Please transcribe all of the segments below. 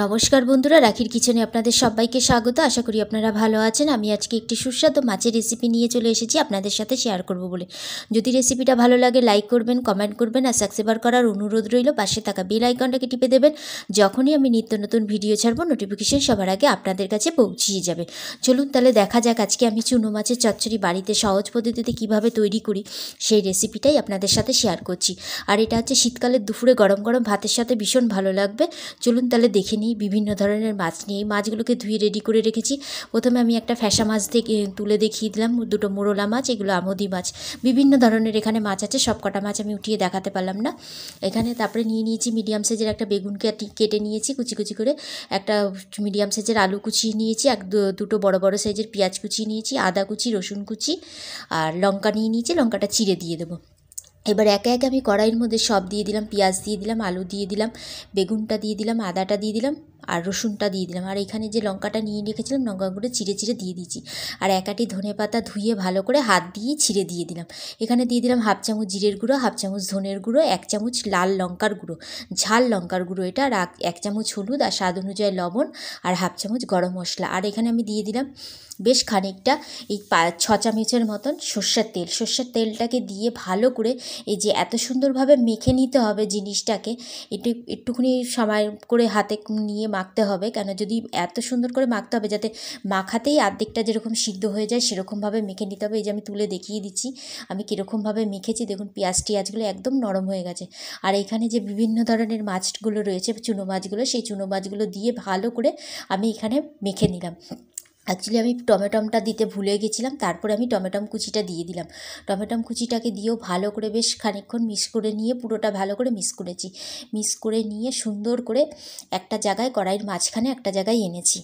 নমস্কার বন্ধুরা রাখির কিচেনে আপনাদের সবাইকে স্বাগত আশা করি আপনারা ভালো আছেন আমি আজকে একটি সুস্বাদু মাছের রেসিপি নিয়ে চলে এসেছি আপনাদের সাথে শেয়ার করব বলে যদি রেসিপিটা ভালো লাগে লাইক করবেন কমেন্ট করবেন আর সাবস্ক্রাইবার করার অনুরোধ রইল পাশে থাকা বেল আইকনটাকে টিপে দেবেন যখনই আমি নিত্য নতুন ভিডিও ছাড়বো নোটিফিকেশান সবার আগে আপনাদের কাছে পৌঁছিয়ে যাবে চলুন তাহলে দেখা যাক আজকে আমি চুনো মাছের চচ্চড়ি বাড়িতে সহজ পদ্ধতিতে কিভাবে তৈরি করি সেই রেসিপিটাই আপনাদের সাথে শেয়ার করছি আর এটা হচ্ছে শীতকালের দুপুরে গরম গরম ভাতের সাথে ভীষণ ভালো লাগবে চলুন তাহলে দেখে নিই বিভিন্ন ধরনের মাছ নিয়ে এই মাছগুলোকে ধুয়ে রেডি করে রেখেছি প্রথমে আমি একটা ফ্যাসা মাছ দেখে তুলে দেখিয়ে দিলাম দুটো মোরলা মাছ এগুলো আমোদি মাছ বিভিন্ন ধরনের এখানে মাছ আছে সব কটা মাছ আমি উঠিয়ে দেখাতে পারলাম না এখানে তারপরে নিয়ে নিয়েছি মিডিয়াম সাইজের একটা বেগুনকে কেটে নিয়েছি কুচি কুচি করে একটা মিডিয়াম সাইজের আলু কুচিয়ে নিয়েছি এক দুটো বড় বড় সাইজের পেঁয়াজ কুচিয়ে নিয়েছি আদা কুচি রসুন কুচি আর লঙ্কা নিয়ে নিয়েছি লঙ্কাটা চিড়ে দিয়ে দেবো এবার একে একে আমি কড়াইয়ের মধ্যে সব দিয়ে দিলাম পেঁয়াজ দিয়ে দিলাম আলু দিয়ে দিলাম বেগুনটা দিয়ে দিলাম আদাটা দিয়ে দিলাম আর রসুনটা দিয়ে দিলাম আর এখানে যে লঙ্কাটা নিয়ে রেখেছিলাম লঙ্কাগুলো চিড়ে চিড়ে দিয়ে দিয়েছি আর একাটি ধনে পাতা ধুয়ে ভালো করে হাত দিয়ে ছিঁড়ে দিয়ে দিলাম এখানে দিয়ে দিলাম হাফ চামচ জিরের গুঁড়ো হাফ চামচ ধনের গুঁড়ো এক চামচ লাল লঙ্কার গুঁড়ো ঝাল লঙ্কার গুঁড়ো এটা আর এক চামচ হলুদ আর স্বাদ অনুযায়ী লবণ আর হাফ চামচ গরম মশলা আর এখানে আমি দিয়ে দিলাম বেশ খানিকটা এই ছ চামচের মতন সর্ষের তেল সর্ষের তেলটাকে দিয়ে ভালো করে এই যে এত সুন্দরভাবে মেখে নিতে হবে জিনিসটাকে একটু একটুখানি সময় করে হাতে নিয়ে মাখতে হবে কেন যদি এত সুন্দর করে মাখতে হবে যাতে মাখাতেই আর্ধেকটা যেরকম সিদ্ধ হয়ে যায় সেরকমভাবে মেখে নিতে হবে এই যে আমি তুলে দেখিয়ে দিচ্ছি আমি কীরকমভাবে মেখেছি দেখুন পেঁয়াজ টিয়াজগুলো একদম নরম হয়ে গেছে আর এখানে যে বিভিন্ন ধরনের মাছগুলো রয়েছে চুনো মাছগুলো সেই চুনো মাছগুলো দিয়ে ভালো করে আমি এখানে মেখে নিলাম অ্যাকচুয়ালি আমি টমেটমটা দিতে ভুলে গেছিলাম তারপরে আমি টমেটম কুচিটা দিয়ে দিলাম টমেটম কুচিটাকে দিয়েও ভালো করে বেশ খানিকক্ষণ মিক্স করে নিয়ে পুরোটা ভালো করে মিক্স করেছি মিক্স করে নিয়ে সুন্দর করে একটা জায়গায় কড়াইয়ের মাঝখানে একটা জায়গায় এনেছি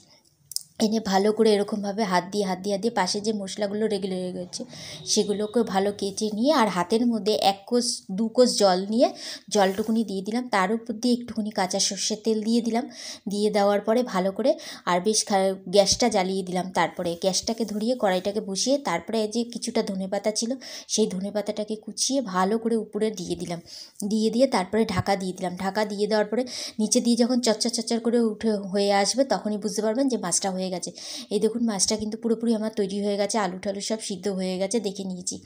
এনে ভালো করে এরকমভাবে হাত দিয়ে হাত দিয়ে হাত দিয়ে পাশে যে মশলাগুলো রেগে রয়ে গেছে সেগুলোকে ভালো কেচে নিয়ে আর হাতের মধ্যে এক কোষ দু কোষ জল নিয়ে জলটুকুনি দিয়ে দিলাম তার উপর দিয়ে একটুকুনি কাঁচা সর্ষের তেল দিয়ে দিলাম দিয়ে দেওয়ার পরে ভালো করে আর বেশ গ্যাসটা জ্বালিয়ে দিলাম তারপরে গ্যাসটাকে ধরিয়ে কড়াইটাকে বসিয়ে তারপরে যে কিছুটা ধনেপাতা ছিল সেই ধনেপাতাটাকে কুচিয়ে ভালো করে উপরে দিয়ে দিলাম দিয়ে দিয়ে তারপরে ঢাকা দিয়ে দিলাম ঢাকা দিয়ে দেওয়ার পরে নিচে দিয়ে যখন চচ্চর চচ্চর করে উঠে হয়ে আসবে তখনই বুঝতে পারবেন যে মাছটা হয়ে হয়ে গেছে এই দেখুন মাছটা কিন্তু পুরোপুরি আমার তৈরি হয়ে গেছে আলু টালু সব সিদ্ধ হয়ে গেছে দেখে নিয়েছি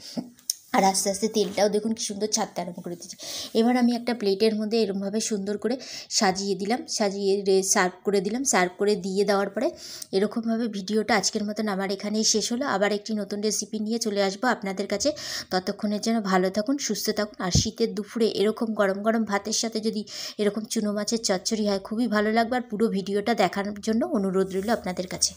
আর আস্তে আস্তে তেলটাও দেখুন কী সুন্দর ছাড়তে আরম্ভ করে দিচ্ছে এবার আমি একটা প্লেটের মধ্যে এরমভাবে সুন্দর করে সাজিয়ে দিলাম সাজিয়ে সার্ভ করে দিলাম সার্ভ করে দিয়ে দেওয়ার পরে এরকমভাবে ভিডিওটা আজকের মতন আমার এখানেই শেষ হলো আবার একটি নতুন রেসিপি নিয়ে চলে আসবো আপনাদের কাছে ততক্ষণের জন্য ভালো থাকুন সুস্থ থাকুন আর শীতের দুপুরে এরকম গরম গরম ভাতের সাথে যদি এরকম চুনো মাছের চচ্চড়ি হয় খুবই ভালো লাগবে আর পুরো ভিডিওটা দেখানোর জন্য অনুরোধ রইল আপনাদের কাছে